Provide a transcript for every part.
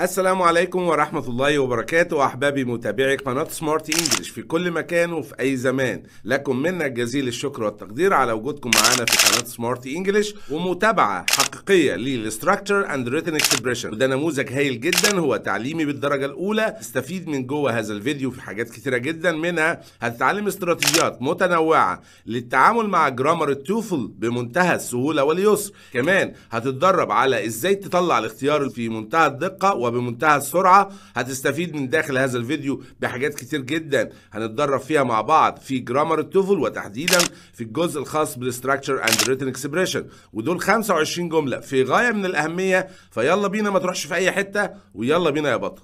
السلام عليكم ورحمة الله وبركاته أحبابي متابعي قناة سمارت إنجلش في كل مكان وفي أي زمان لكم منا جزيل الشكر والتقدير على وجودكم معنا في قناة سمارت إنجلش ومتابعة حقيقية للستراكتشر أند ريتن إكسبريشن وده نموذج هايل جدا هو تعليمي بالدرجة الأولى استفيد من جوه هذا الفيديو في حاجات كتيرة جدا منها هتتعلم استراتيجيات متنوعة للتعامل مع جرامر التوفل بمنتهى السهولة واليسر كمان هتتدرب على إزاي تطلع الاختيار في منتهى الدقة وبمنتهى السرعة هتستفيد من داخل هذا الفيديو بحاجات كتير جدا هنتدرب فيها مع بعض في جرامر التوفل وتحديدا في الجزء الخاص بالستراكشر اند ريتن اكسبريشن ودول 25 جملة في غاية من الأهمية فيلا بينا ما تروحش في أي حتة ويلا بينا يا بطل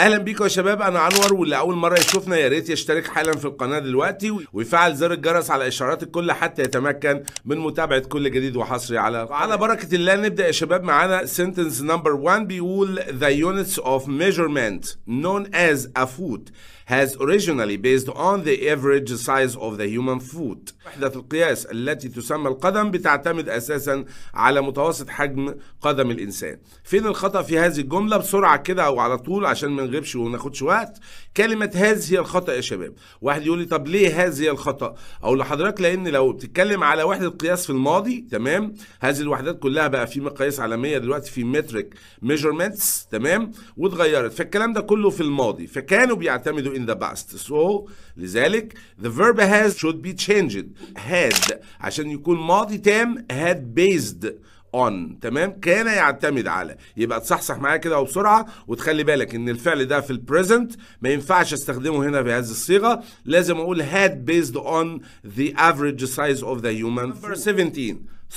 اهلا بيكم يا شباب انا انور واللي اول مره يشوفنا يا ريت يشترك حالا في القناه دلوقتي ويفعل زر الجرس على اشعارات الكل حتى يتمكن من متابعه كل جديد وحصري على على بركه الله نبدا يا شباب معانا سنتنس نمبر 1 بيقول the units of measurement known as a foot has originally based on the average size of the human foot وحدة القياس التي تسمى القدم بتعتمد أساسا على متوسط حجم قدم الإنسان فين الخطأ في هذه الجملة بسرعة كده أو على طول عشان ما نغيبش وناخدش وقت كلمه هذه الخطا يا شباب واحد يقول لي طب ليه هذه الخطا اقول لحضرتك لان لو بتتكلم على وحده قياس في الماضي تمام هذه الوحدات كلها بقى في مقاييس عالميه دلوقتي في متريك ميجرمنتس تمام واتغيرت فالكلام ده كله في الماضي فكانوا بيعتمدوا in the past so لذلك the verb has should be changed had عشان يكون ماضي تام had based اون تمام كان يعتمد على يبقى تصحصح معايا كده وبسرعه وتخلي بالك ان الفعل ده في البريزنت ما ينفعش استخدمه هنا بهذه الصيغه لازم اقول had based on the average size of the human number 17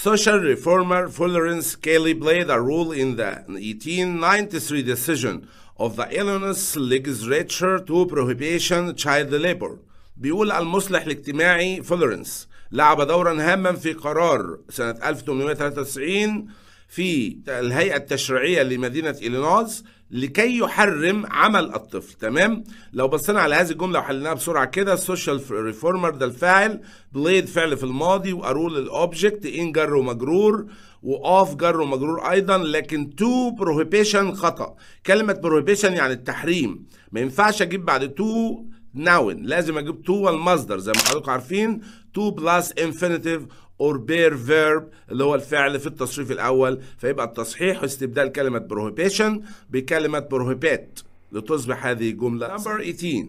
Social reformer Fullerens Kelly played a role in the 1893 decision of the Illinois legislature to prohibition child labor. بيقول المصلح الاجتماعي فولرنس لعب دورا هاما في قرار سنة 1893 في الهيئة التشريعية لمدينة إلينوز لكي يحرم عمل الطفل تمام لو بصينا على هذه الجمله وحليناها بسرعه كده السوشيال ريفورمر ده الفاعل بليد فعل في الماضي وارول الاوبجكت ان جر ومجرور واوف جر ومجرور ايضا لكن تو بروهيبيشن خطا كلمه بروهيبيشن يعني التحريم ما ينفعش اجيب بعد تو ناون لازم اجيب تو المصدر زي ما حضراتكم عارفين to plus infinitive or bare verb اللي هو الفعل في التصريف الأول فيبقى التصحيح استبدال كلمة prohibition بكلمة prohibit لتصبح هذه جملة number 18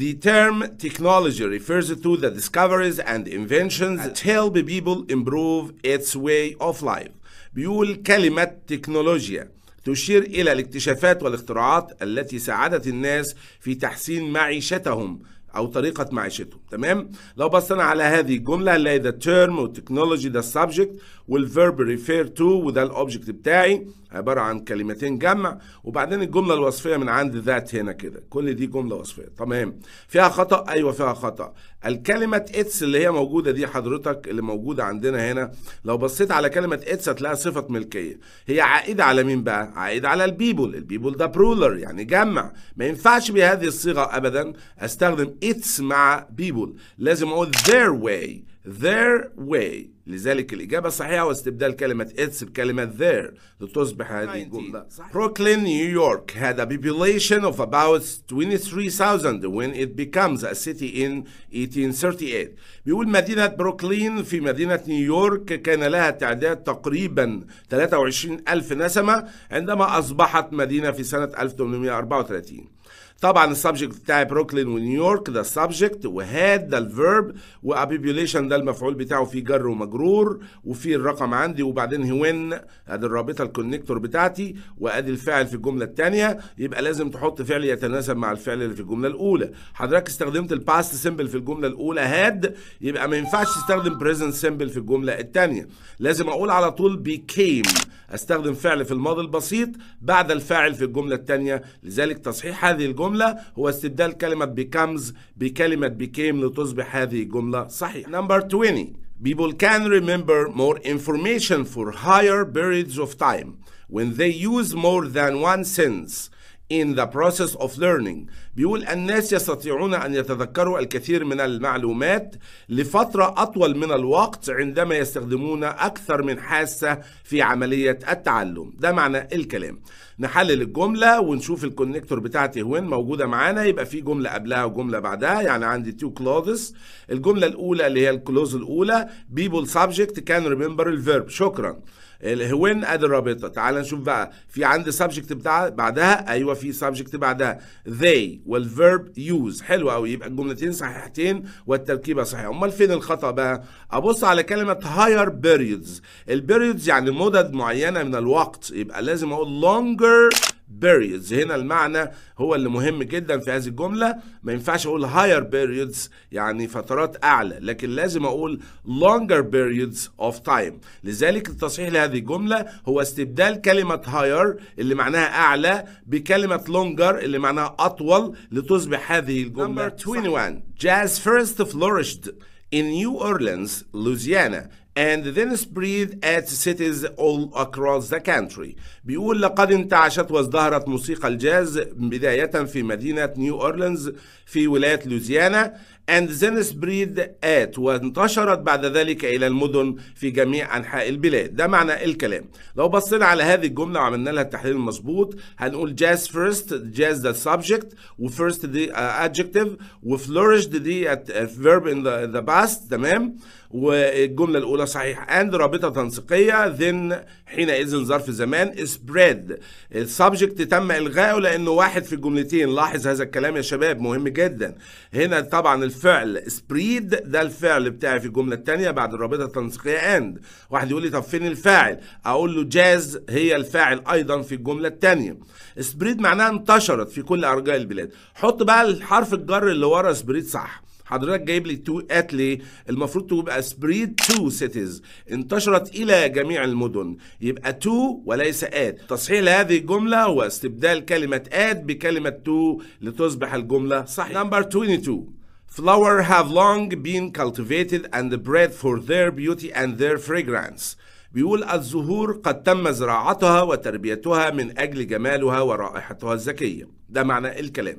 The term technology refers to the discoveries and inventions that help people improve its way of life. بيقول كلمة تكنولوجيا تشير إلى الاكتشافات والاختراعات التي ساعدت الناس في تحسين معيشتهم او طريقه معيشته تمام لو بصينا على هذه الجمله هنلاقي ذا تيرم والتكنولوجي ذا السبجكت والفيرب ريفير تو وده الاوبجكت بتاعي عباره عن كلمتين جمع وبعدين الجمله الوصفيه من عند ذات هنا كده كل دي جمله وصفيه تمام فيها خطا ايوه فيها خطا الكلمه اتس اللي هي موجوده دي حضرتك اللي موجوده عندنا هنا لو بصيت على كلمه اتس هتلاقي صفه ملكيه هي عائده على مين بقى عائده على البيبول البيبول ده برولر يعني جمع ما ينفعش بهذه الصيغه ابدا استخدم its مع people لازم اقول their way their way لذلك الإجابة الصحيحة هو استبدال كلمة its بكلمة their لتصبح هذه الجملة بروكلين نيويورك York had a population of about 23,000 when it becomes a city in 1838 بيقول مدينة بروكلين في مدينة نيويورك كان لها تعداد تقريبا 23,000 نسمة عندما أصبحت مدينة في سنة 1834 طبعا السبجكت بتاعي بروكلين ونيويورك ده السبجكت وهاد ده الفيرب وابيبيوليشن ده المفعول بتاعه فيه جر ومجرور وفيه الرقم عندي وبعدين هوين ادي الرابطه الكونكتور بتاعتي وادي الفاعل في الجمله الثانيه يبقى لازم تحط فعل يتناسب مع الفعل اللي في الجمله الاولى حضرتك استخدمت الباست سيمبل في الجمله الاولى هاد يبقى ما ينفعش تستخدم بريزنت سيمبل في الجمله الثانيه لازم اقول على طول بيكيم استخدم فعل في الماضي البسيط بعد الفاعل في الجمله الثانيه لذلك تصحيح هذه الجمله الجملة هو استبدال كلمة becomes بكلمة became لتصبح هذه جملة صحيحة. Number 20 People can remember more information for higher periods of time when they use more than one sentence in the process of learning بيقول الناس يستطيعون أن يتذكروا الكثير من المعلومات لفترة أطول من الوقت عندما يستخدمون أكثر من حاسة في عملية التعلم ده معنى الكلام نحلل الجملة ونشوف الكونكتور بتاعتي وين موجودة معانا يبقى في جملة قبلها وجملة بعدها يعني عندي two clauses الجملة الأولى اللي هي الكلوز الأولى people subject can remember الفيرب شكراً الهوين ادي الرابطه تعال نشوف بقى في عندي سبجكت بتاع بعدها ايوه في سبجكت بعدها they والفيرب يوز حلو قوي يبقى الجملتين صحيحتين والتركيبه صحيحه امال فين الخطا بقى ابص على كلمه higher periods البيريودز يعني مدد معينه من الوقت يبقى لازم اقول longer periods هنا المعنى هو اللي مهم جدا في هذه الجملة ما ينفعش أقول higher periods يعني فترات أعلى لكن لازم أقول longer periods of time لذلك التصحيح لهذه الجملة هو استبدال كلمة higher اللي معناها أعلى بكلمة longer اللي معناها أطول لتصبح هذه الجملة Number 21 Jazz first flourished in New Orleans, Louisiana and then spread at cities all across the country بيقول لقد انتعشت وازدهرت موسيقى الجاز بداية في مدينة نيو أورلينز في ولاية لوزيانا and then spread at وانتشرت بعد ذلك إلى المدن في جميع أنحاء البلاد ده معنى الكلام لو بصينا على هذه الجملة وعملنا لها التحليل المظبوط هنقول jazz first jazz the subject و first the uh, adjective و flourished the uh, verb in the past تمام والجملة الأولى صحيحة and رابطة تنسيقية then حينئذ ظرف زمان spread السبجكت تم إلغائه لأنه واحد في الجملتين لاحظ هذا الكلام يا شباب مهم جدا هنا طبعا الفعل spread ده الفعل بتاعي في الجملة الثانية بعد الرابطة التنسيقية and واحد يقول لي طب فين الفاعل أقول له جاز هي الفاعل أيضا في الجملة الثانية spread معناها انتشرت في كل أرجاء البلاد حط بقى الحرف الجر اللي ورا spread صح حضرتك جايب لي تو اتلي المفروض تبقى سبريد تو سيتيز انتشرت الى جميع المدن يبقى تو وليس ات تصحيح لهذه الجمله هو استبدال كلمه ات بكلمه تو لتصبح الجمله صحيح نمبر 22 Flowers have long been cultivated and bred for their beauty and their fragrance. بيقول الزهور قد تم زراعتها وتربيتها من أجل جمالها ورائحتها الذكية. ده معنى الكلام.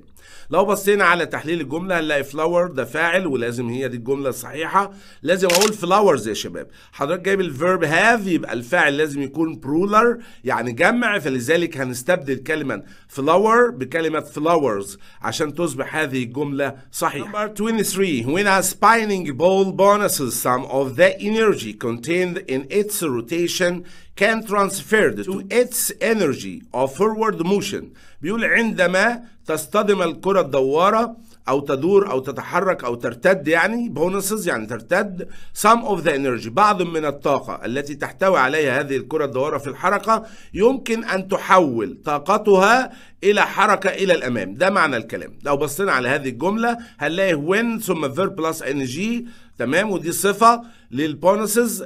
لو بصينا على تحليل الجمله هنلاقي فلاور ده فاعل ولازم هي دي الجمله الصحيحه لازم اقول فلاورز يا شباب حضرتك جايب الفيرب هاف يبقى الفاعل لازم يكون برولر يعني جمع فلذلك هنستبدل كلمه فلاور بكلمه فلاورز عشان تصبح هذه الجمله صحيحه نمبر 23 when a spinning ball bonuses some of the energy contained in its rotation can transfer to its energy of forward motion بيقول عندما تصطدم الكرة الدوارة أو تدور أو تتحرك أو ترتد يعني بونسز يعني ترتد some of the energy بعض من الطاقة التي تحتوي عليها هذه الكرة الدوارة في الحركة يمكن أن تحول طاقتها إلى حركة إلى الأمام ده معنى الكلام لو بصينا على هذه الجملة هنلاقي when ثم verb plus energy تمام ودي صفه للبونسز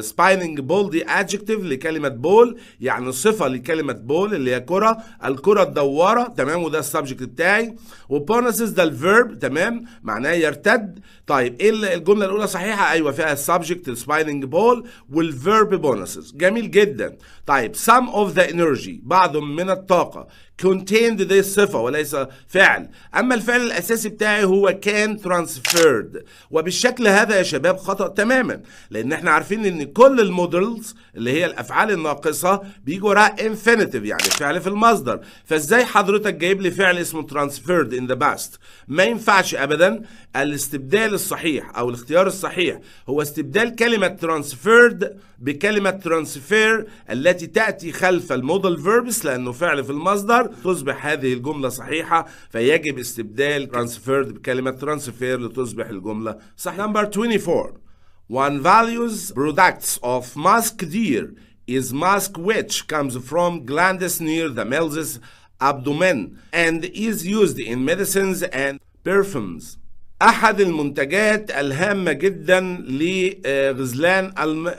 سبايننج بول دي ادجكتيف لكلمه بول يعني صفه لكلمه بول اللي هي كره الكره الدواره تمام وده السبجكت بتاعي وبونسز ده الفيرب تمام معناه يرتد طيب ايه الجمله الاولى صحيحه ايوه فيها السبجكت سبايننج بول والفيرب بونسز جميل جدا طيب سم اوف ذا انرجي بعض من الطاقه contained this صفة وليس فعل أما الفعل الأساسي بتاعي هو كان transferred وبالشكل هذا يا شباب خطأ تماما لأن احنا عارفين إن كل المودلز اللي هي الأفعال الناقصة بيجوا وراء infinitive يعني فعل في المصدر فإزاي حضرتك جايب لي فعل اسمه transferred in the past ما ينفعش أبدا الاستبدال الصحيح أو الاختيار الصحيح هو استبدال كلمة transferred بكلمة transfer التي تأتي خلف المودل verbs لأنه فعل في المصدر تصبح هذه الجملة صحيحة فيجب استبدال transferred بكلمة transfer لتصبح الجملة صحيحة number 24 One values products of musk deer is musk which comes from glands near the male's abdomen and is used in medicines and perfumes. أحد المنتجات الهامة جدا لغزلان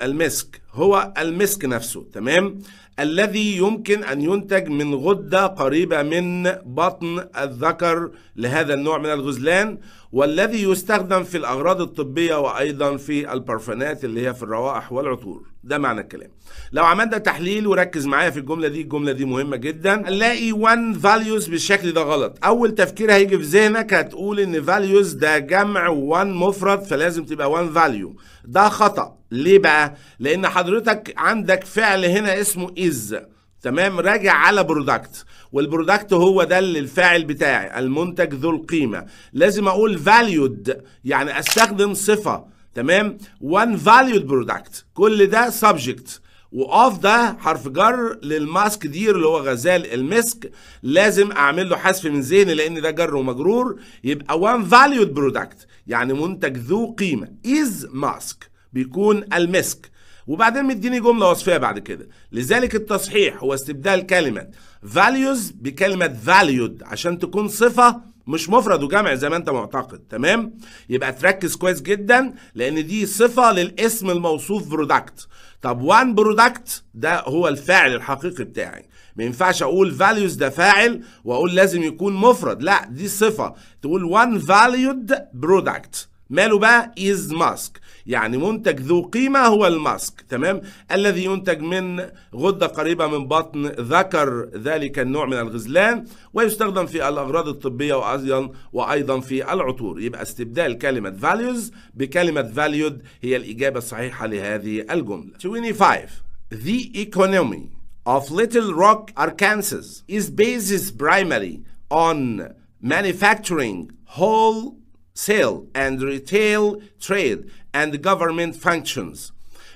المسك هو المسك نفسه تمام الذي يمكن أن ينتج من غدة قريبة من بطن الذكر لهذا النوع من الغزلان والذي يستخدم في الأغراض الطبية وأيضا في البرفانات اللي هي في الروائح والعطور ده معنى الكلام لو عملنا تحليل وركز معايا في الجملة دي الجملة دي مهمة جدا هنلاقي وان فاليوز بالشكل ده غلط أول تفكير هيجي في ذهنك هتقول إن فاليوز ده جمع وان مفرد فلازم تبقى وان فاليو ده خطأ ليه بقى؟ لأن حضرتك عندك فعل هنا اسمه إز تمام راجع على برودكت والبرودكت هو ده اللي الفاعل بتاعي المنتج ذو القيمه لازم اقول فاليود يعني استخدم صفه تمام وان فاليود برودكت كل ده سبجكت واوف ده حرف جر للماسك دير اللي هو غزال المسك لازم اعمل له حذف من ذهني لان ده جر ومجرور يبقى وان فاليود برودكت يعني منتج ذو قيمه از ماسك بيكون المسك وبعدين مديني جملة وصفية بعد كده لذلك التصحيح هو استبدال كلمة values بكلمة valued عشان تكون صفة مش مفرد وجمع زي ما انت معتقد تمام يبقى تركز كويس جدا لان دي صفة للاسم الموصوف برودكت طب وان برودكت ده هو الفاعل الحقيقي بتاعي ما ينفعش اقول values ده فاعل واقول لازم يكون مفرد لا دي صفة تقول one valued product ماله بقى از ماسك يعني منتج ذو قيمة هو الماسك تمام الذي ينتج من غدة قريبة من بطن ذكر ذلك النوع من الغزلان ويستخدم في الأغراض الطبية وأيضا وأيضا في العطور يبقى استبدال كلمة values بكلمة valued هي الإجابة الصحيحة لهذه الجملة 25 The economy of Little Rock, Arkansas is based primarily on manufacturing whole sale and retail trade and government functions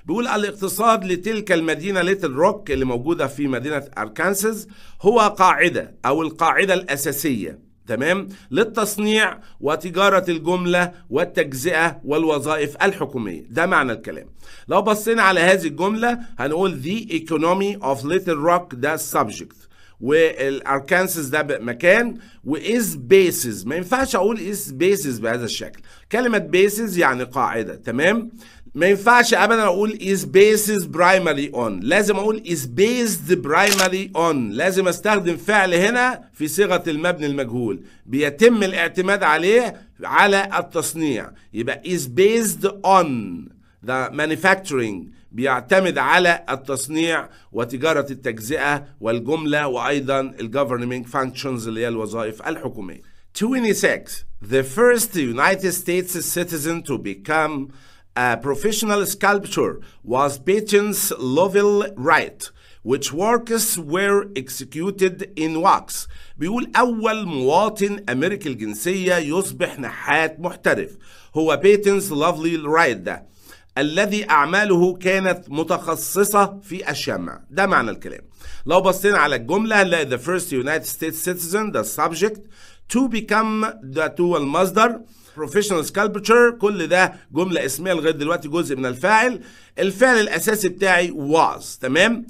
بيقول الاقتصاد لتلك المدينة ليتل روك اللي موجودة في مدينة أركانساس هو قاعدة أو القاعدة الأساسية تمام للتصنيع وتجارة الجملة والتجزئة والوظائف الحكومية ده معنى الكلام لو بصينا على هذه الجملة هنقول the economy of Little Rock ده subject والاركانسس ده مكان واز بيسز ما ينفعش اقول از بيسز بهذا الشكل كلمه بيسز يعني قاعده تمام ما ينفعش ابدا اقول از بيسز برايمري اون لازم اقول از بيسد برايمري اون لازم استخدم فعل هنا في صيغه المبني المجهول بيتم الاعتماد عليه على التصنيع يبقى از بيسد اون ذا مانيفاكتشرنج بيعتمد على التصنيع وتجارة التجزئة والجملة وأيضا الجوفرنمنت فانكشنز اللي هي الوظائف الحكومية 26 The first United States citizen to become a professional sculptor was Patience Lovell Wright which works were executed in wax بيقول أول مواطن أمريكي الجنسية يصبح نحات محترف هو بيتنس لوفلي رايت ده الذي أعماله كانت متخصصة في الشمع ده معنى الكلام لو بصينا على الجملة هنلاقي the first United States citizen the subject to become the to المصدر professional sculpture كل ده جملة اسمية لغاية دلوقتي جزء من الفاعل الفعل الأساسي بتاعي was تمام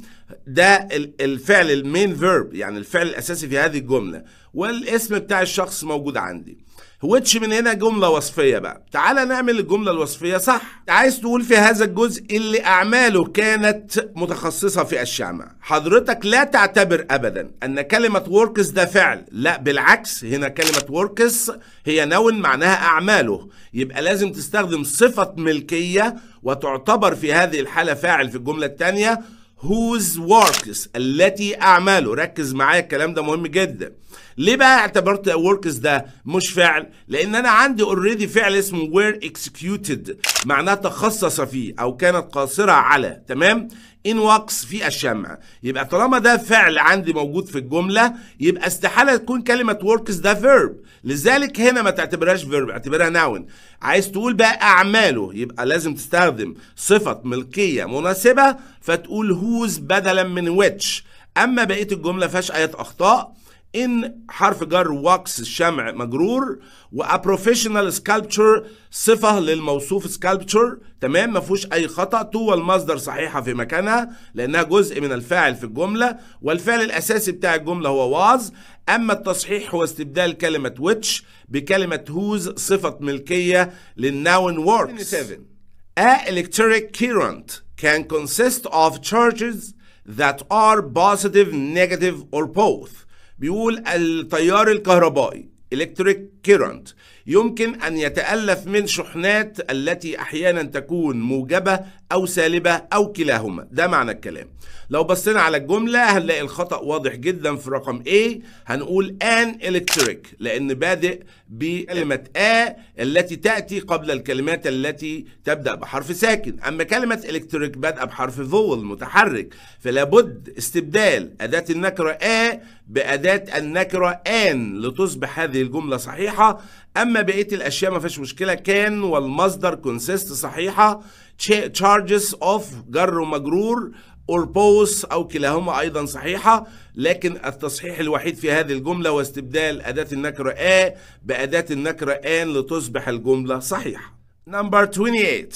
ده الفعل المين فيرب يعني الفعل الأساسي في هذه الجملة والاسم بتاع الشخص موجود عندي هوتش من هنا جملة وصفية بقى تعالى نعمل الجملة الوصفية صح عايز تقول في هذا الجزء اللي أعماله كانت متخصصة في الشمع حضرتك لا تعتبر أبدا أن كلمة وركس ده فعل لا بالعكس هنا كلمة وركس هي نون معناها أعماله يبقى لازم تستخدم صفة ملكية وتعتبر في هذه الحالة فاعل في الجملة الثانية whose works التي أعماله ركز معايا الكلام ده مهم جدا ليه بقى اعتبرت وركس ده مش فعل لان انا عندي اوريدي فعل اسمه وير اكسكيوتد معناه تخصص فيه او كانت قاصره على تمام ان وقص في الشمع يبقى طالما ده فعل عندي موجود في الجمله يبقى استحاله تكون كلمه وركس ده فيرب لذلك هنا ما تعتبرهاش فيرب اعتبرها ناون عايز تقول بقى اعماله يبقى لازم تستخدم صفه ملكيه مناسبه فتقول هوز بدلا من ويتش اما بقيه الجمله فيهاش اي اخطاء ان حرف جر وكس الشمع مجرور وابروفيشنال سكالبتشر صفه للموصوف سكالبتشر تمام ما فيهوش اي خطا تو المصدر صحيحه في مكانها لانها جزء من الفاعل في الجمله والفعل الاساسي بتاع الجمله هو واز اما التصحيح هو استبدال كلمه ويتش بكلمه هوز صفه ملكيه للناون ووركس A electric current can consist of charges that are positive, negative, or both. بيقول التيار الكهربائي electric current يمكن أن يتألف من شحنات التي أحيانا تكون موجبة أو سالبة أو كلاهما ده معنى الكلام لو بصينا على الجملة هنلاقي الخطأ واضح جدا في رقم A هنقول an electric لأن بادئ بكلمة A التي تأتي قبل الكلمات التي تبدأ بحرف ساكن أما كلمة electric بادئة بحرف فول متحرك فلا بد استبدال أداة النكرة A بأداة النكرة an لتصبح هذه الجملة صحيحة اما بقيه الاشياء ما فيش مشكله كان والمصدر كونسيست صحيحه تشارجز اوف جر ومجرور اور بوس او كلاهما ايضا صحيحه لكن التصحيح الوحيد في هذه الجمله هو استبدال اداه النكره ا آه باداه النكره ان لتصبح الجمله صحيحه نمبر 28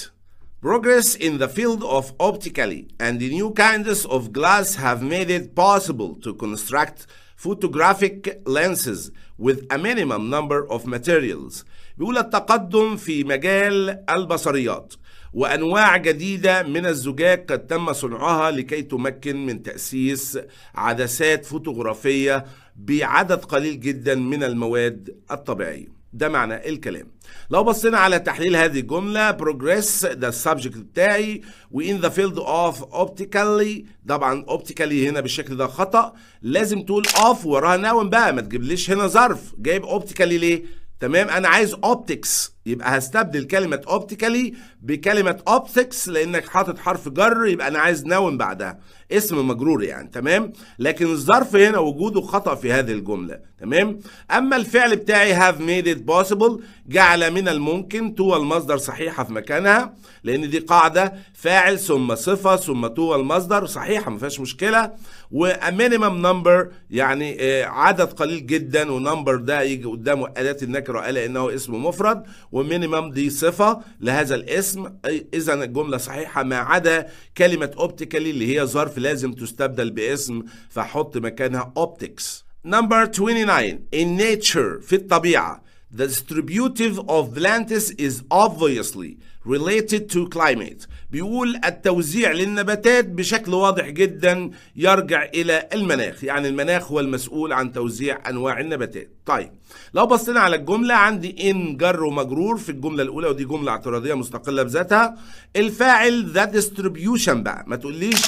Progress in the field of optically and the new kinds of glass have made it possible to construct photographic lenses with a minimum number of materials بيقول التقدم في مجال البصريات وأنواع جديدة من الزجاج قد تم صنعها لكي تمكن من تأسيس عدسات فوتوغرافية بعدد قليل جدا من المواد الطبيعيه ده معنى الكلام لو بصينا على تحليل هذه الجملة progress ده السبجكت بتاعي in the field of optically طبعا optically هنا بالشكل ده خطأ لازم تقول off وراها noun بقى ما تجيبليش هنا ظرف جايب optically ليه تمام انا عايز optics يبقى هستبدل كلمة اوبتيكالي بكلمة اوبتكس لانك حاطط حرف جر يبقى انا عايز نون بعدها اسم مجرور يعني تمام لكن الظرف هنا وجوده خطأ في هذه الجملة تمام اما الفعل بتاعي have made it possible جعل من الممكن تو المصدر صحيحة في مكانها لان دي قاعدة فاعل ثم صفة ثم تو المصدر صحيحة ما فيهاش مشكلة ومينيمم نمبر يعني آه، عدد قليل جدا ونمبر ده يجي قدامه أداة النكرة قال انه اسم مفرد ومينيمم دي صفة لهذا الاسم إذا الجملة صحيحة ما عدا كلمة أوبتيكالي اللي هي ظرف لازم تستبدل باسم فحط مكانها أوبتكس نمبر 29 in nature في الطبيعة The distributive of Atlantis is obviously related to climate بيقول التوزيع للنباتات بشكل واضح جدا يرجع إلى المناخ يعني المناخ هو المسؤول عن توزيع أنواع النباتات طيب لو بصينا على الجملة عندي إن جر ومجرور في الجملة الأولى ودي جملة اعتراضية مستقلة بذاتها الفاعل ذا distribution بقى ما تقوليش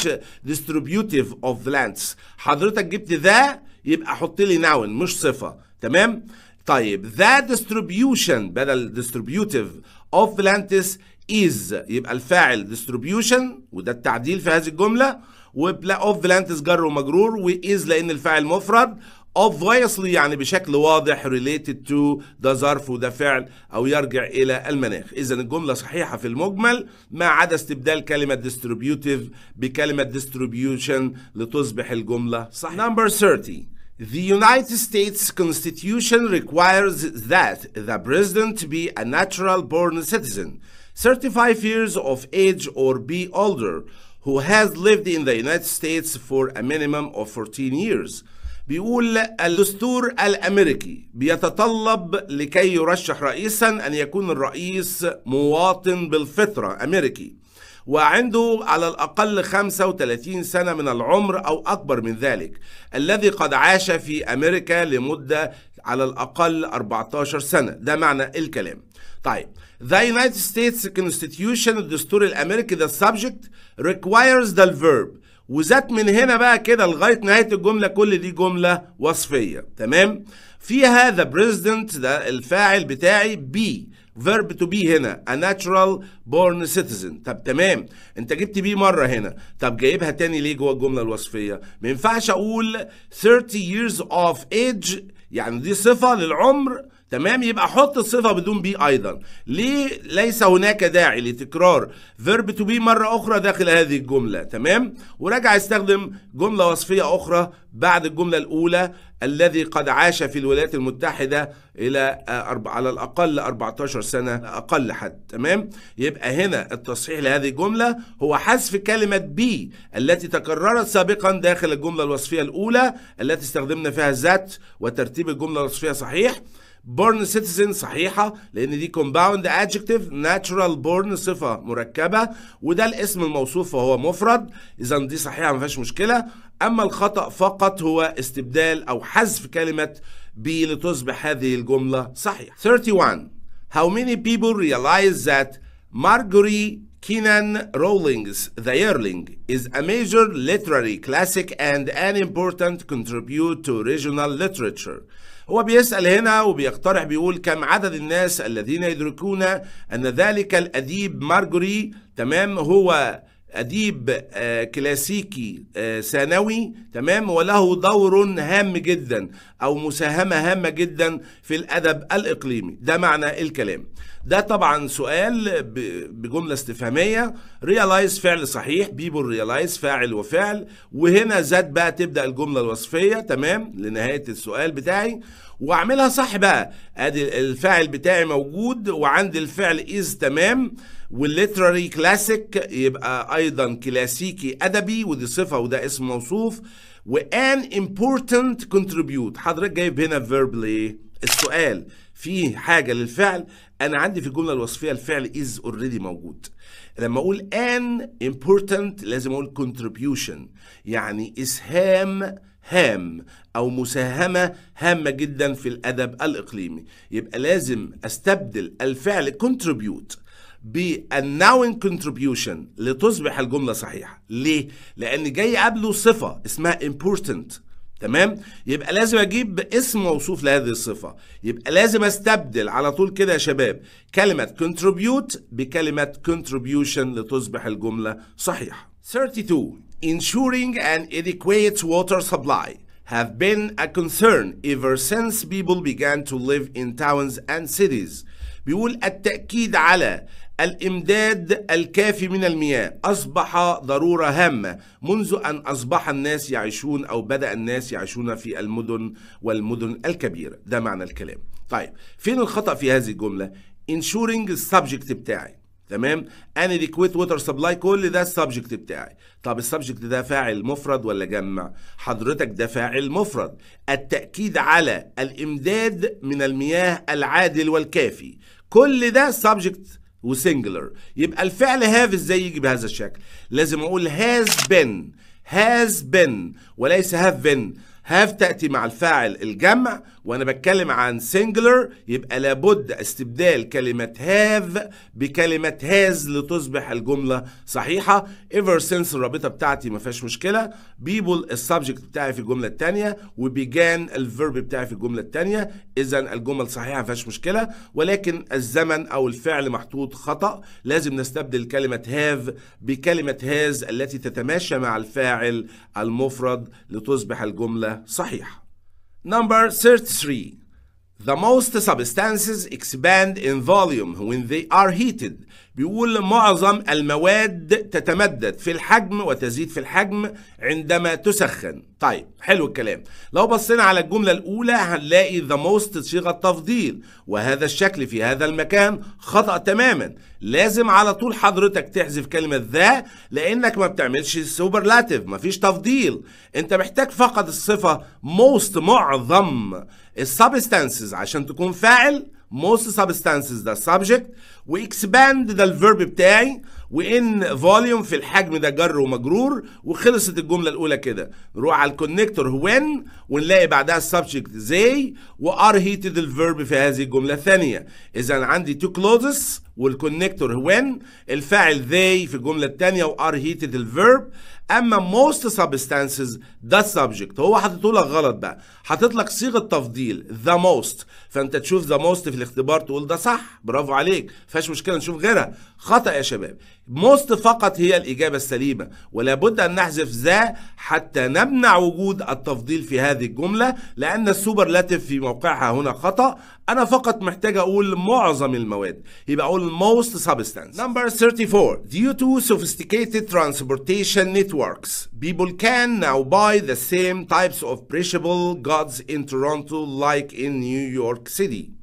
distributive of lands حضرتك جبت ذا يبقى حط لي ناون مش صفة تمام؟ طيب ذا distribution بدل distributive of Atlantis is يبقى الفاعل distribution وده التعديل في هذه الجمله اوف بلانتس جر ومجرور is لان الفاعل مفرد obviously يعني بشكل واضح related to ده ظرف وده فعل او يرجع الى المناخ اذا الجمله صحيحه في المجمل ما عدا استبدال كلمه distributive بكلمه distribution لتصبح الجمله صحيحه number 30 The United States Constitution requires that the president be a natural born citizen 35 years of age or be older who has lived in the United States for a minimum of 14 years بيقول الدستور الامريكي بيتطلب لكي يرشح رئيسا ان يكون الرئيس مواطن بالفطره امريكي وعنده على الأقل 35 سنة من العمر أو أكبر من ذلك الذي قد عاش في أمريكا لمدة على الأقل 14 سنة ده معنى الكلام طيب The United States Constitution الدستور الأمريكي the subject requires the verb وذات من هنا بقى كده لغاية نهاية الجملة كل دي جملة وصفية تمام فيها the president ده الفاعل بتاعي be verb to be هنا a natural born citizen طب تمام انت جبت بي مره هنا طب جايبها تاني ليه جوه الجمله الوصفيه ما ينفعش اقول 30 years of age يعني دي صفه للعمر تمام يبقى حط الصفه بدون بي ايضا ليه ليس هناك داعي لتكرار verb to be مره اخرى داخل هذه الجمله تمام ورجع استخدم جمله وصفيه اخرى بعد الجمله الاولى الذي قد عاش في الولايات المتحدة إلى آه، على الأقل 14 سنة أقل حد تمام يبقى هنا التصحيح لهذه الجملة هو حذف كلمة بي التي تكررت سابقا داخل الجملة الوصفية الأولى التي استخدمنا فيها ذات وترتيب الجملة الوصفية صحيح born citizen صحيحه لان دي compound adjective natural born صفه مركبه وده الاسم الموصوف فهو مفرد اذا دي صحيحه ما فيهاش مشكله اما الخطا فقط هو استبدال او حذف كلمه بي لتصبح هذه الجمله صحيحه 31 How many people realize that Marguerite Keenan Rowling's The Yearling is a major literary classic and an important contributor to regional literature. هو بيسأل هنا وبيقترح بيقول كم عدد الناس الذين يدركون أن ذلك الأديب مارجوري تمام هو اديب آه، كلاسيكي آه، ثانوي تمام وله دور هام جدا او مساهمه هامه جدا في الادب الاقليمي ده معنى الكلام ده طبعا سؤال بجمله استفهاميه ريلايز فعل صحيح بيبول ريلايز فاعل وفعل وهنا زاد بقى تبدا الجمله الوصفيه تمام لنهايه السؤال بتاعي واعملها صح بقى ادي الفاعل بتاعي موجود وعندي الفعل از تمام والليتراري كلاسيك يبقى ايضا كلاسيكي ادبي ودي صفه وده اسم موصوف وان امبورتنت كونتريبيوت حضرتك جايب هنا فيرب ليه السؤال في حاجه للفعل انا عندي في الجمله الوصفيه الفعل از اوريدي موجود لما اقول ان امبورتنت لازم اقول كونتريبيوشن يعني اسهام هام او مساهمه هامه جدا في الادب الاقليمي يبقى لازم استبدل الفعل contribute بالناون كونتريبيوشن لتصبح الجملة صحيحة ليه؟ لأن جاي قبله صفة اسمها امبورتنت تمام؟ يبقى لازم أجيب اسم موصوف لهذه الصفة يبقى لازم أستبدل على طول كده يا شباب كلمة كونتريبيوت بكلمة كونتريبيوشن لتصبح الجملة صحيحة 32 Ensuring an adequate water supply have been a concern ever since people began to live in towns and cities بيقول التأكيد على الإمداد الكافي من المياه أصبح ضرورة هامة منذ أن أصبح الناس يعيشون أو بدأ الناس يعيشون في المدن والمدن الكبيرة ده معنى الكلام طيب فين الخطأ في هذه الجملة انشورينج السبجكت بتاعي تمام انا adequate ووتر سبلاي كل ده السبجكت بتاعي طب السبجكت ده فاعل مفرد ولا جمع حضرتك ده فاعل مفرد التاكيد على الامداد من المياه العادل والكافي كل ده سبجكت وسنجلر يبقى الفعل هاف ازاي يجي بهذا الشكل لازم اقول هاز بن هاز بن وليس هاف بن هاف تاتي مع الفاعل الجمع وانا بتكلم عن سنجلر يبقى لابد استبدال كلمة هاف بكلمة هاز لتصبح الجملة صحيحة ever since الرابطة بتاعتي ما فيهاش مشكلة people السبجكت بتاعي في الجملة الثانية وبيجان الفيرب بتاعي في الجملة الثانية اذا الجمل صحيحة ما فيهاش مشكلة ولكن الزمن او الفعل محطوط خطأ لازم نستبدل كلمة هاف بكلمة هاز التي تتماشى مع الفاعل المفرد لتصبح الجملة صحيحة Number 33. The most substances expand in volume when they are heated بيقول معظم المواد تتمدد في الحجم وتزيد في الحجم عندما تسخن طيب حلو الكلام لو بصينا على الجملة الأولى هنلاقي the most صيغة تفضيل وهذا الشكل في هذا المكان خطأ تماما لازم على طول حضرتك تحذف كلمة ذا لأنك ما بتعملش سوبرلاتيف فيش تفضيل أنت محتاج فقط الصفة most معظم السبستانسز عشان تكون فاعل most substances ده subject expand ده verb بتاعي وان فوليوم في الحجم ده جر ومجرور وخلصت الجمله الاولى كده نروح على الكونكتور وين ونلاقي بعدها السبجكت زي وار هيتد الفيرب في هذه الجمله الثانيه اذا عندي تو كلوزز والكونكتور وين الفاعل they في الجملة الثانية وار هيتد الفيرب أما most substances ذا subject هو حاطته لك غلط بقى حاطط لك صيغة تفضيل the most فأنت تشوف the most في الاختبار تقول ده صح برافو عليك فيهاش مشكلة نشوف غيرها خطأ يا شباب most فقط هي الإجابة السليمة ولابد أن نحذف ذا حتى نمنع وجود التفضيل في هذه الجملة لأن السوبرلاتيف في موقعها هنا خطأ انا فقط محتاج اقول معظم المواد يبقى اقول most substance number 34 due to sophisticated transportation networks people can now buy the same types of perishable goods in Toronto like in New York City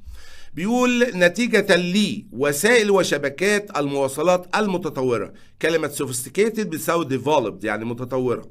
بيقول نتيجة لي وسائل وشبكات المواصلات المتطورة كلمة sophisticated بتساوي developed يعني متطورة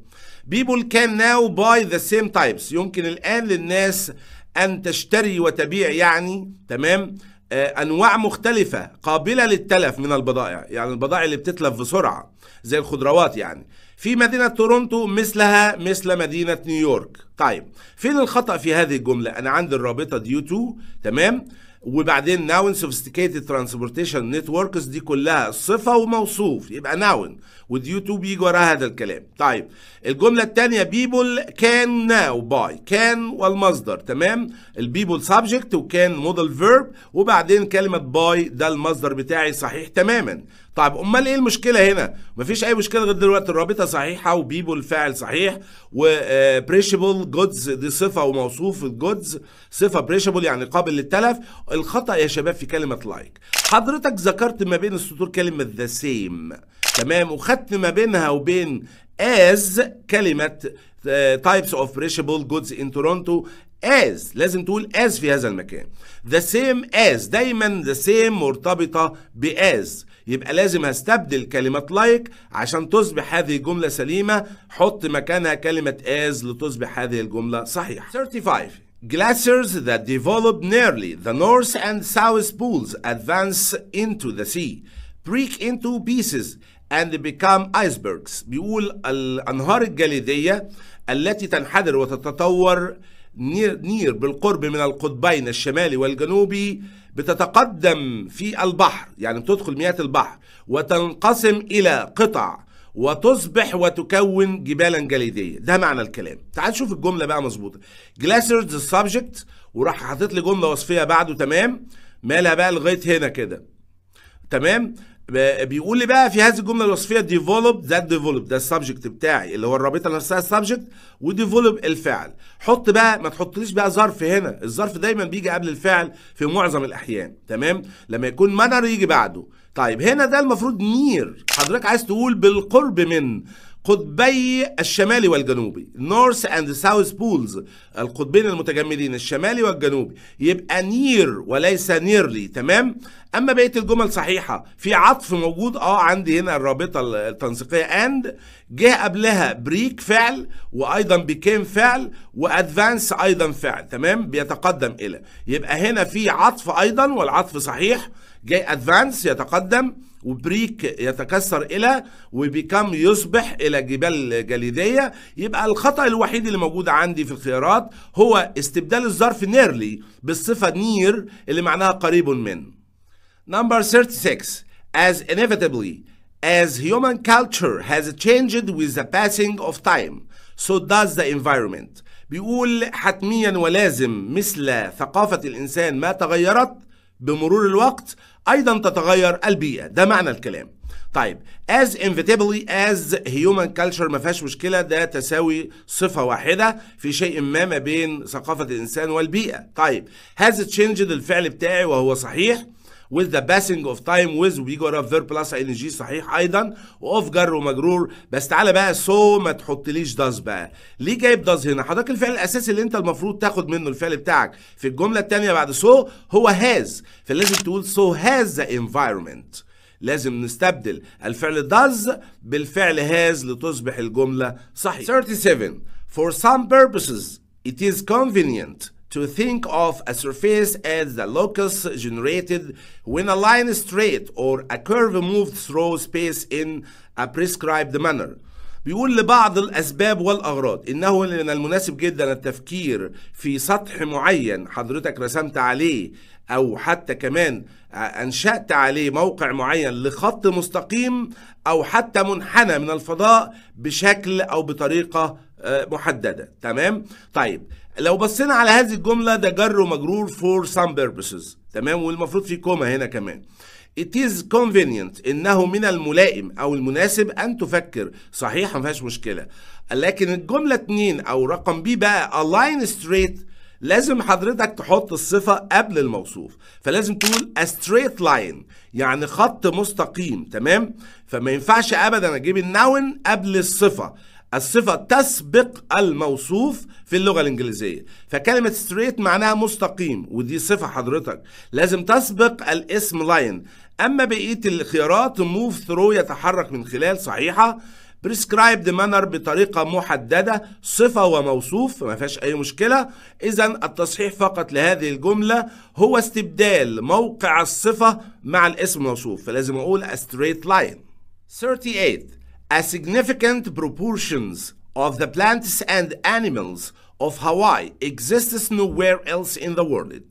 people can now buy the same types يمكن الآن للناس أن تشتري وتبيع يعني تمام آه، انواع مختلفه قابله للتلف من البضائع يعني البضائع اللي بتتلف بسرعه زي الخضروات يعني في مدينه تورونتو مثلها مثل مدينه نيويورك طيب فين الخطا في هذه الجمله انا عندي الرابطه ديوتو تو تمام وبعدين ناون سوفيستيكيتد ترانسبورتيشن نتوركس دي كلها صفه وموصوف يبقى ناون وديو تو بيجي وراها هذا الكلام طيب الجمله الثانيه بيبل كان ناو باي كان والمصدر تمام البيبل سبجكت وكان موديل فيرب وبعدين كلمه باي ده المصدر بتاعي صحيح تماما طب امال ايه المشكله هنا مفيش اي مشكله غير دلوقتي الرابطه صحيحه وبيبو الفاعل صحيح وبريشبل جودز آه، دي صفه وموصوف الجودز صفه بريشبل يعني قابل للتلف الخطا يا شباب في كلمه لايك like. حضرتك ذكرت ما بين السطور كلمه ذا سيم تمام وخدت ما بينها وبين از كلمه تايبس اوف بريشبل جودز ان تورونتو as لازم تقول as في هذا المكان the same as دايما the same مرتبطة ب as يبقى لازم هستبدل كلمة لايك like عشان تصبح هذه الجملة سليمة حط مكانها كلمة as لتصبح هذه الجملة صحيحة 35 Glaciers that develop nearly the north and south poles advance into the sea, break into pieces and become icebergs. بيقول الأنهار الجليدية التي تنحدر وتتطور نير, نير بالقرب من القطبين الشمالي والجنوبي بتتقدم في البحر يعني بتدخل مياه البحر وتنقسم إلى قطع وتصبح وتكون جبالا جليدية ده معنى الكلام تعال شوف الجملة بقى مظبوطة جلاسيرز السبجكت وراح حاطط لي جملة وصفية بعده تمام مالها بقى لغاية هنا كده تمام بيقول لي بقى في هذه الجمله الوصفيه ديفلوب ذات ديفلوب ده السبجكت بتاعي اللي هو الرابطه نفسها السبجكت وديفلوب الفعل حط بقى ما تحطليش بقى ظرف هنا الظرف دايما بيجي قبل الفعل في معظم الاحيان تمام لما يكون مانر يجي بعده طيب هنا ده المفروض نير حضرتك عايز تقول بالقرب من قطبي الشمالي والجنوبي نورث اند ساوث بولز القطبين المتجمدين الشمالي والجنوبي يبقى نير وليس نيرلي تمام اما بقيه الجمل صحيحه في عطف موجود اه عندي هنا الرابطه التنسيقيه اند جه قبلها بريك فعل وايضا بيكيم فعل وادفانس ايضا فعل تمام بيتقدم الى يبقى هنا في عطف ايضا والعطف صحيح جاي ادفانس يتقدم وبريك يتكسر إلى وبيكم يصبح إلى جبال جليدية يبقى الخطأ الوحيد اللي موجود عندي في الخيارات هو استبدال الظرف نيرلي بالصفة نير اللي معناها قريب من نمبر 36 As inevitably as human culture has changed with the passing of time so does the environment بيقول حتميا ولازم مثل ثقافة الإنسان ما تغيرت بمرور الوقت ايضا تتغير البيئه ده معنى الكلام طيب as inevitably as human culture ما فيهاش مشكله ده تساوي صفه واحده في شيء ما ما بين ثقافه الانسان والبيئه طيب has changed الفعل بتاعي وهو صحيح with the passing of time with we got a verb plus ing صحيح ايضا واوف جر ومجرور بس تعالى بقى سو so ما تحطليش داز بقى ليه جايب داز هنا حضرتك الفعل الاساسي اللي انت المفروض تاخد منه الفعل بتاعك في الجمله الثانيه بعد سو so هو هاز فلازم تقول سو هاز ذا environment لازم نستبدل الفعل داز بالفعل هاز لتصبح الجملة صحيحة 37 For some purposes it is convenient to think of a surface as the locus generated when a line straight or a curve moved through space in a prescribed manner. بيقول لبعض الأسباب والأغراض إنه من المناسب جدا التفكير في سطح معين حضرتك رسمت عليه أو حتى كمان أنشأت عليه موقع معين لخط مستقيم أو حتى منحنى من الفضاء بشكل أو بطريقة آه، محددة تمام؟ طيب لو بصينا على هذه الجمله ده جر ومجرور فور سام بيربسز تمام والمفروض في كوما هنا كمان It is convenient إنه من الملائم أو المناسب أن تفكر صحيح ما فيهاش مشكلة لكن الجملة اتنين أو رقم بي بقى align straight لازم حضرتك تحط الصفة قبل الموصوف فلازم تقول a straight line يعني خط مستقيم تمام فما ينفعش أبدا أجيب النون قبل الصفة الصفة تسبق الموصوف في اللغة الإنجليزية فكلمة straight معناها مستقيم ودي صفة حضرتك لازم تسبق الاسم لاين أما بقية الخيارات move through يتحرك من خلال صحيحة prescribed manner بطريقة محددة صفة وموصوف ما فيهاش أي مشكلة إذا التصحيح فقط لهذه الجملة هو استبدال موقع الصفة مع الاسم الموصوف فلازم أقول a straight line 38 A significant proportions of the plants and animals of Hawaii exists nowhere else in the world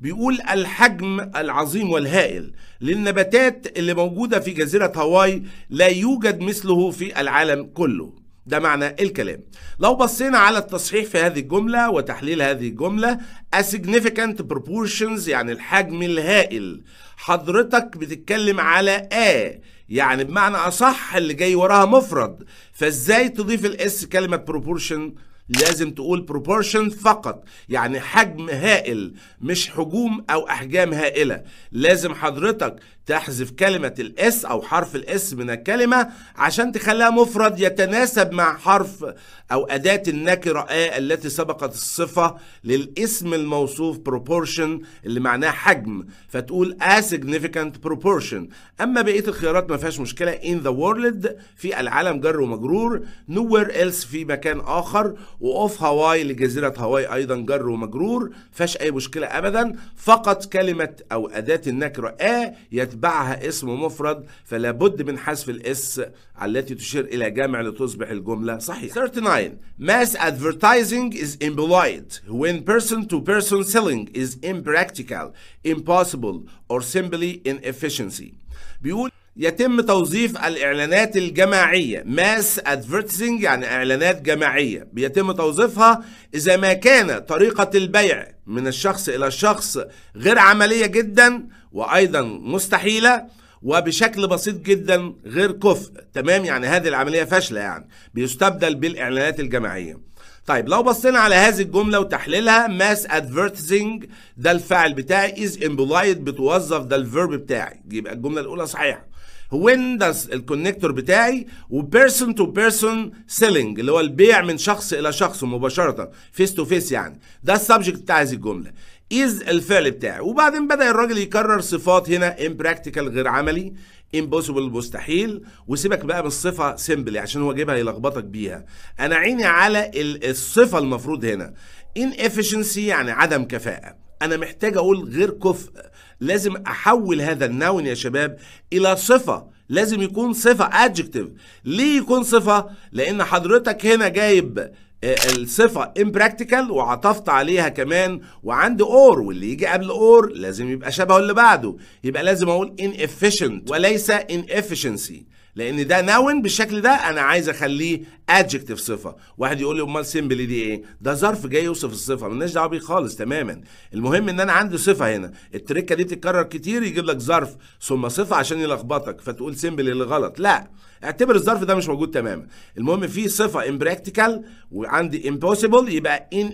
بيقول الحجم العظيم والهائل للنباتات اللي موجودة في جزيرة هاواي لا يوجد مثله في العالم كله ده معنى الكلام لو بصينا على التصحيح في هذه الجملة وتحليل هذه الجملة a significant proportions يعني الحجم الهائل حضرتك بتتكلم على a يعني بمعنى اصح اللي جاي وراها مفرد فازاي تضيف الاس كلمه proportion لازم تقول proportion فقط يعني حجم هائل مش حجوم او احجام هائله لازم حضرتك تحذف كلمة الاس أو حرف الاس من الكلمة عشان تخليها مفرد يتناسب مع حرف أو أداة النكرة آ آه التي سبقت الصفة للاسم الموصوف proportion اللي معناه حجم فتقول a significant proportion أما بقية الخيارات ما فيهاش مشكلة in the world في العالم جر ومجرور nowhere else في مكان آخر وأوف هاواي لجزيرة هاواي أيضا جر ومجرور فيهاش أي مشكلة أبدا فقط كلمة أو أداة النكرة آ آه يتبع يتبعها اسم مفرد فلا بد من حذف الاس التي تشير الى جامع لتصبح الجمله صحيحه 39 mass advertising is impolite when person to person selling is impractical impossible or simply inefficiency بيقول يتم توظيف الإعلانات الجماعية ماس ادفرتسنج يعني إعلانات جماعية بيتم توظيفها إذا ما كان طريقة البيع من الشخص إلى الشخص غير عملية جدا وأيضا مستحيلة وبشكل بسيط جدا غير كفء تمام يعني هذه العملية فاشلة يعني بيستبدل بالإعلانات الجماعية طيب لو بصينا على هذه الجملة وتحليلها ماس ادفرتسنج ده الفعل بتاعي از امبلايد بتوظف ده الفيرب بتاعي يبقى الجملة الأولى صحيحة ويندس الكونكتور بتاعي وبيرسون تو بيرسون سيلينج اللي هو البيع من شخص الى شخص مباشره فيس تو فيس يعني ده السبجكت بتاع هذه الجمله از الفعل بتاعي وبعدين بدا الراجل يكرر صفات هنا امبراكتيكال غير عملي امبوسيبل مستحيل وسيبك بقى من الصفه سيمبل يعني، عشان هو جايبها يلخبطك بيها انا عيني على الصفه المفروض هنا ان efficiency يعني عدم كفاءه انا محتاج اقول غير كفء لازم احول هذا النون يا شباب الى صفه لازم يكون صفه ادجكتيف ليه يكون صفه لان حضرتك هنا جايب آه، الصفة impractical وعطفت عليها كمان وعندي or واللي يجي قبل or لازم يبقى شبهه اللي بعده يبقى لازم اقول inefficient وليس inefficiency لان ده ناون بالشكل ده انا عايز اخليه ادجكتيف صفه واحد يقول لي امال سيمبلي دي ايه ده ظرف جاي يوصف الصفه مالناش دعوه بيه خالص تماما المهم ان انا عندي صفه هنا التركه دي بتتكرر كتير يجيب لك ظرف ثم صفه عشان يلخبطك فتقول سيمبلي اللي غلط لا اعتبر الظرف ده مش موجود تماما المهم في صفه امبراكتيكال وعندي امبوسيبل يبقى ان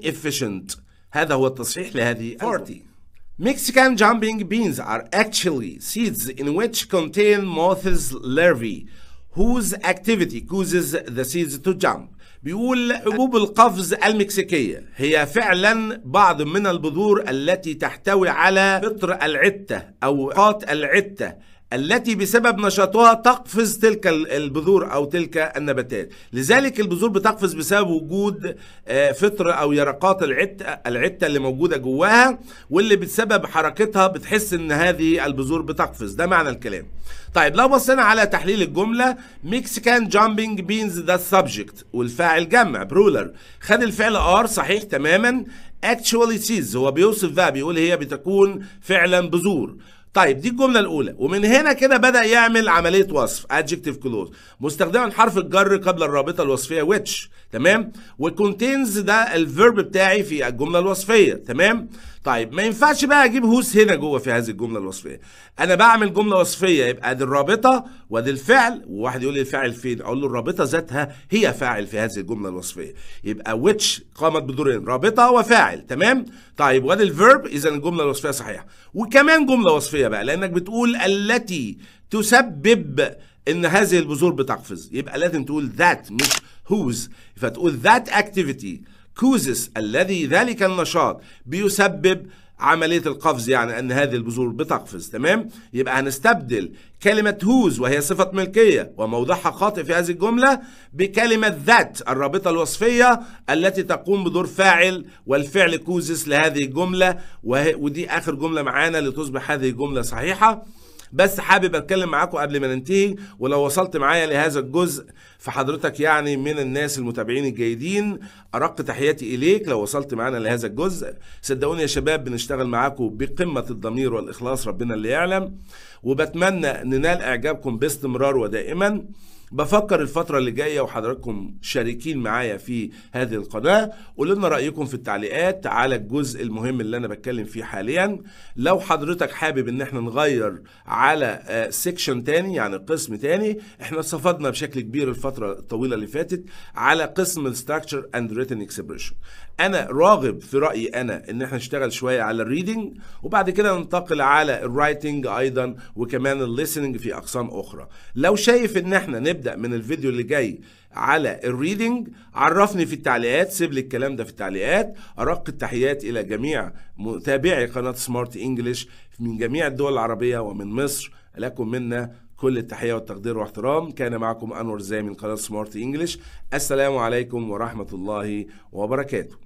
هذا هو التصحيح لهذه 40 Mexican jumping beans are actually seeds in which contain moths larvae whose activity causes the seeds to jump. بيقول حبوب القفز المكسيكية هي فعلا بعض من البذور التي تحتوي على فطر العتة أو قات العتة التي بسبب نشاطها تقفز تلك البذور او تلك النباتات لذلك البذور بتقفز بسبب وجود آه، فطر او يرقات العتة العتة اللي موجودة جواها واللي بسبب حركتها بتحس ان هذه البذور بتقفز ده معنى الكلام طيب لو بصينا على تحليل الجملة مكسيكان جامبينج بينز ذا السبجكت والفاعل جمع برولر خد الفعل ار صحيح تماما actually sees هو بيوصف ده بيقول هي بتكون فعلا بذور طيب دي الجمله الاولى ومن هنا كده بدا يعمل عمليه وصف adjective كلوز مستخدما حرف الجر قبل الرابطه الوصفيه which تمام وكونتينز ده الفيرب بتاعي في الجمله الوصفيه تمام طيب ما ينفعش بقى اجيب هوس هنا جوه في هذه الجمله الوصفيه انا بعمل جمله وصفيه يبقى دي الرابطه وادي الفعل وواحد يقول لي الفاعل فين اقول له الرابطه ذاتها هي فاعل في هذه الجمله الوصفيه يبقى ويتش قامت بدورين رابطه وفاعل تمام طيب وادي الفيرب اذا الجمله الوصفيه صحيحه وكمان جمله وصفيه بقى لانك بتقول التي تسبب ان هذه البذور بتقفز يبقى لازم تقول ذات مش هوز فتقول ذات اكتيفيتي كوزس الذي ذلك النشاط بيسبب عملية القفز يعني أن هذه البذور بتقفز تمام يبقى هنستبدل كلمة هوز وهي صفة ملكية وموضعها خاطئ في هذه الجملة بكلمة ذات الرابطة الوصفية التي تقوم بدور فاعل والفعل كوزس لهذه الجملة ودي آخر جملة معانا لتصبح هذه الجملة صحيحة بس حابب اتكلم معاكم قبل ما ننتهي ولو وصلت معايا لهذا الجزء فحضرتك يعني من الناس المتابعين الجيدين ارق تحياتي اليك لو وصلت معانا لهذا الجزء صدقوني يا شباب بنشتغل معاكم بقمه الضمير والاخلاص ربنا اللي يعلم وبتمنى ننال اعجابكم باستمرار ودائما بفكر الفترة اللي جاية وحضراتكم شاركين معايا في هذه القناة قولوا لنا رأيكم في التعليقات على الجزء المهم اللي أنا بتكلم فيه حاليا لو حضرتك حابب إن احنا نغير على سيكشن آه، تاني يعني قسم تاني احنا صفدنا بشكل كبير الفترة الطويلة اللي فاتت على قسم الستراكشر اند ريتن اكسبريشن أنا راغب في رأيي أنا إن احنا نشتغل شوية على الريدنج وبعد كده ننتقل على الرايتنج أيضا وكمان الليسننج في أقسام أخرى لو شايف إن احنا نبقى هنبدا من الفيديو اللي جاي على الريدنج عرفني في التعليقات سيب لي الكلام ده في التعليقات ارق التحيات الى جميع متابعي قناه سمارت انجلش من جميع الدول العربيه ومن مصر لكم منا كل التحية والتقدير واحترام كان معكم أنور زي من قناة سمارت إنجلش السلام عليكم ورحمة الله وبركاته